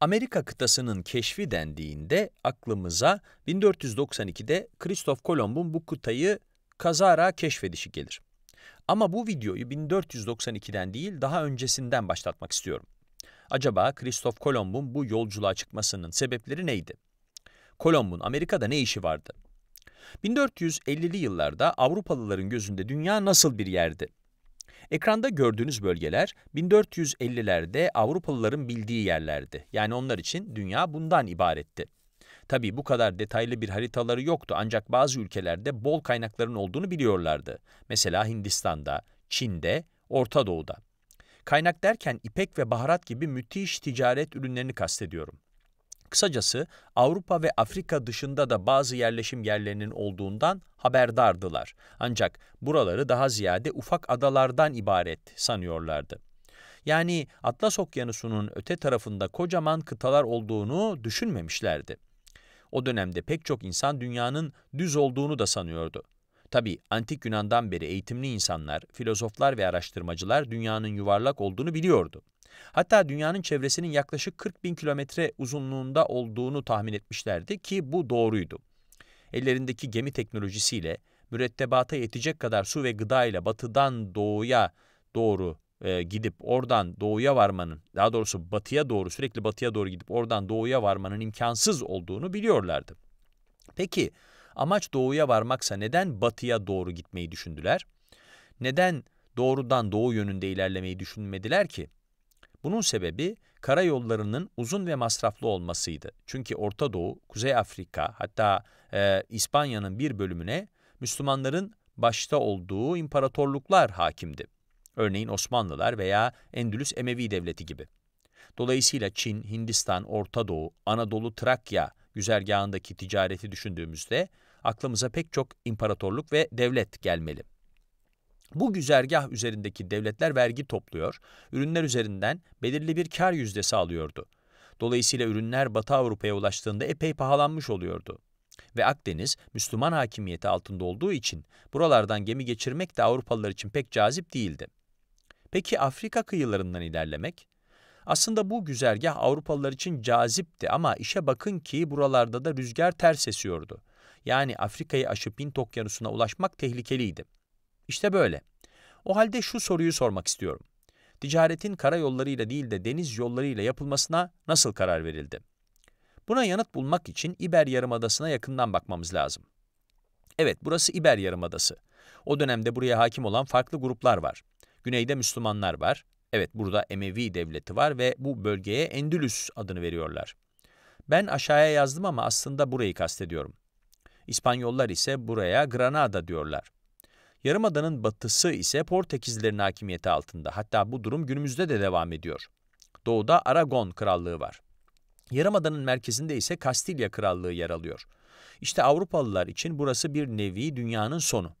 Amerika kıtasının keşfi dendiğinde aklımıza 1492'de Kristof Kolomb'un bu kıtayı kazara keşfedişi gelir. Ama bu videoyu 1492'den değil daha öncesinden başlatmak istiyorum. Acaba Kristof Kolomb'un bu yolculuğa çıkmasının sebepleri neydi? Kolomb'un Amerika'da ne işi vardı? 1450'li yıllarda Avrupalıların gözünde dünya nasıl bir yerdi? Ekranda gördüğünüz bölgeler 1450'lerde Avrupalıların bildiği yerlerdi. Yani onlar için dünya bundan ibaretti. Tabii bu kadar detaylı bir haritaları yoktu ancak bazı ülkelerde bol kaynakların olduğunu biliyorlardı. Mesela Hindistan'da, Çin'de, Orta Doğu'da. Kaynak derken ipek ve baharat gibi müthiş ticaret ürünlerini kastediyorum. Kısacası Avrupa ve Afrika dışında da bazı yerleşim yerlerinin olduğundan haberdardılar. Ancak buraları daha ziyade ufak adalardan ibaret sanıyorlardı. Yani Atlas Okyanusu'nun öte tarafında kocaman kıtalar olduğunu düşünmemişlerdi. O dönemde pek çok insan dünyanın düz olduğunu da sanıyordu. Tabi antik Yunan'dan beri eğitimli insanlar, filozoflar ve araştırmacılar dünyanın yuvarlak olduğunu biliyordu. Hatta dünyanın çevresinin yaklaşık 40 bin kilometre uzunluğunda olduğunu tahmin etmişlerdi ki bu doğruydu. Ellerindeki gemi teknolojisiyle mürettebata yetecek kadar su ve gıda ile batıdan doğuya doğru e, gidip oradan doğuya varmanın, daha doğrusu batıya doğru sürekli batıya doğru gidip oradan doğuya varmanın imkansız olduğunu biliyorlardı. Peki amaç doğuya varmaksa neden batıya doğru gitmeyi düşündüler? Neden doğrudan doğu yönünde ilerlemeyi düşünmediler ki? Bunun sebebi karayollarının uzun ve masraflı olmasıydı. Çünkü Orta Doğu, Kuzey Afrika hatta e, İspanya'nın bir bölümüne Müslümanların başta olduğu imparatorluklar hakimdi. Örneğin Osmanlılar veya Endülüs Emevi Devleti gibi. Dolayısıyla Çin, Hindistan, Orta Doğu, Anadolu, Trakya güzergahındaki ticareti düşündüğümüzde aklımıza pek çok imparatorluk ve devlet gelmeli. Bu güzergah üzerindeki devletler vergi topluyor, ürünler üzerinden belirli bir kar yüzdesi alıyordu. Dolayısıyla ürünler Batı Avrupa'ya ulaştığında epey pahalanmış oluyordu. Ve Akdeniz Müslüman hakimiyeti altında olduğu için buralardan gemi geçirmek de Avrupalılar için pek cazip değildi. Peki Afrika kıyılarından ilerlemek? Aslında bu güzergah Avrupalılar için cazipti ama işe bakın ki buralarda da rüzgar ters esiyordu. Yani Afrika'yı aşıp Hint okyanusuna ulaşmak tehlikeliydi. İşte böyle. O halde şu soruyu sormak istiyorum. Ticaretin karayollarıyla değil de deniz yollarıyla yapılmasına nasıl karar verildi? Buna yanıt bulmak için İber Yarımadası'na yakından bakmamız lazım. Evet, burası İber Yarımadası. O dönemde buraya hakim olan farklı gruplar var. Güneyde Müslümanlar var. Evet, burada Emevi devleti var ve bu bölgeye Endülüs adını veriyorlar. Ben aşağıya yazdım ama aslında burayı kastediyorum. İspanyollar ise buraya Granada diyorlar. Yarımadanın batısı ise Portekizlilerin hakimiyeti altında. Hatta bu durum günümüzde de devam ediyor. Doğuda Aragon Krallığı var. Yarımadanın merkezinde ise Kastilya Krallığı yer alıyor. İşte Avrupalılar için burası bir nevi dünyanın sonu.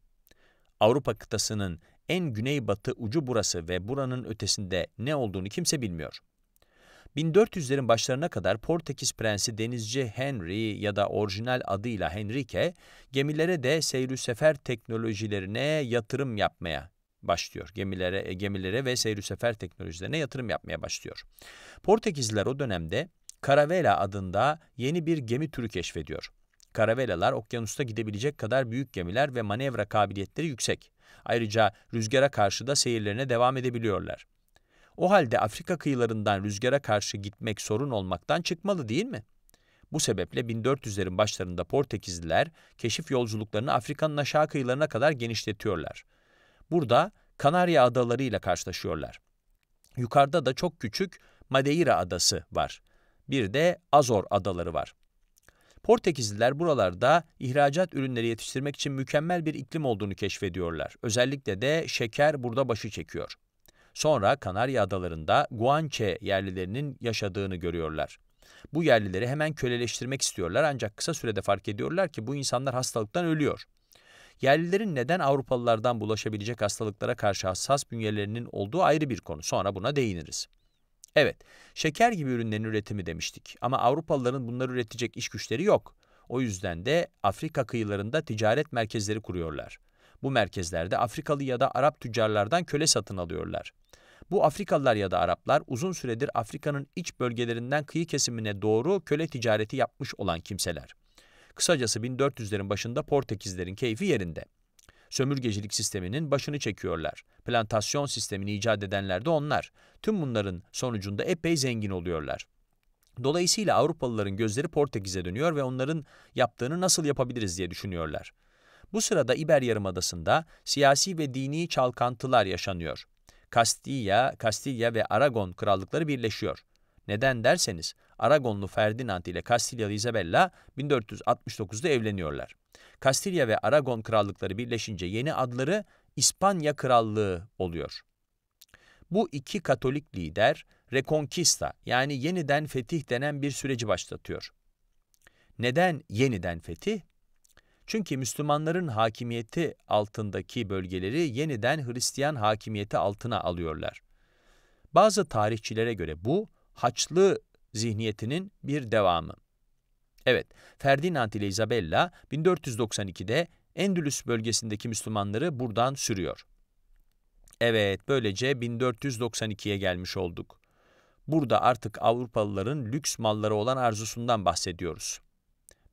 Avrupa kıtasının en güneybatı ucu burası ve buranın ötesinde ne olduğunu kimse bilmiyor. 1400'lerin başlarına kadar Portekiz prensi denizci Henry ya da orijinal adıyla Henrique, gemilere de seyri sefer teknolojilerine yatırım yapmaya başlıyor. Gemilere, e, gemilere ve seyri sefer teknolojilerine yatırım yapmaya başlıyor. Portekizliler o dönemde Caravela adında yeni bir gemi türü keşfediyor. Karavelalar okyanusta gidebilecek kadar büyük gemiler ve manevra kabiliyetleri yüksek. Ayrıca rüzgara karşı da seyirlerine devam edebiliyorlar. O halde Afrika kıyılarından rüzgara karşı gitmek sorun olmaktan çıkmalı değil mi? Bu sebeple 1400'lerin başlarında Portekizliler keşif yolculuklarını Afrika'nın aşağı kıyılarına kadar genişletiyorlar. Burada Kanarya Adaları ile karşılaşıyorlar. Yukarıda da çok küçük Madeira Adası var. Bir de Azor Adaları var. Portekizliler buralarda ihracat ürünleri yetiştirmek için mükemmel bir iklim olduğunu keşfediyorlar. Özellikle de şeker burada başı çekiyor. Sonra Kanarya Adaları'nda Guanche yerlilerinin yaşadığını görüyorlar. Bu yerlileri hemen köleleştirmek istiyorlar ancak kısa sürede fark ediyorlar ki bu insanlar hastalıktan ölüyor. Yerlilerin neden Avrupalılardan bulaşabilecek hastalıklara karşı hassas bünyelerinin olduğu ayrı bir konu. Sonra buna değiniriz. Evet, şeker gibi ürünlerin üretimi demiştik ama Avrupalıların bunları üretecek iş güçleri yok. O yüzden de Afrika kıyılarında ticaret merkezleri kuruyorlar. Bu merkezlerde Afrikalı ya da Arap tüccarlardan köle satın alıyorlar. Bu Afrikalılar ya da Araplar uzun süredir Afrika'nın iç bölgelerinden kıyı kesimine doğru köle ticareti yapmış olan kimseler. Kısacası 1400'lerin başında Portekizlerin keyfi yerinde. Sömürgecilik sisteminin başını çekiyorlar. Plantasyon sistemini icat edenler de onlar. Tüm bunların sonucunda epey zengin oluyorlar. Dolayısıyla Avrupalıların gözleri Portekiz'e dönüyor ve onların yaptığını nasıl yapabiliriz diye düşünüyorlar. Bu sırada İber Yarımadası'nda siyasi ve dini çalkantılar yaşanıyor. Kastilya, Kastilya ve Aragon krallıkları birleşiyor. Neden derseniz Aragonlu Ferdinand ile Kastilyalı Isabella 1469'da evleniyorlar. Kastilya ve Aragon krallıkları birleşince yeni adları İspanya Krallığı oluyor. Bu iki Katolik lider Reconquista yani yeniden fetih denen bir süreci başlatıyor. Neden yeniden fetih? Çünkü Müslümanların hakimiyeti altındaki bölgeleri yeniden Hristiyan hakimiyeti altına alıyorlar. Bazı tarihçilere göre bu, Haçlı zihniyetinin bir devamı. Evet, Ferdinand ile Isabella 1492'de Endülüs bölgesindeki Müslümanları buradan sürüyor. Evet, böylece 1492'ye gelmiş olduk. Burada artık Avrupalıların lüks malları olan arzusundan bahsediyoruz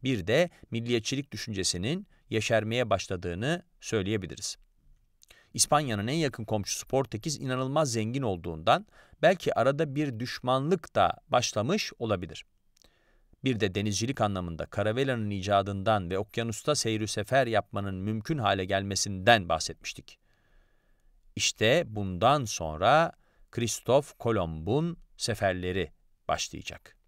bir de milliyetçilik düşüncesinin yeşermeye başladığını söyleyebiliriz. İspanya'nın en yakın komşusu Portekiz inanılmaz zengin olduğundan belki arada bir düşmanlık da başlamış olabilir. Bir de denizcilik anlamında karavelanın icadından ve okyanusta seyri sefer yapmanın mümkün hale gelmesinden bahsetmiştik. İşte bundan sonra Kristof Kolomb'un seferleri başlayacak.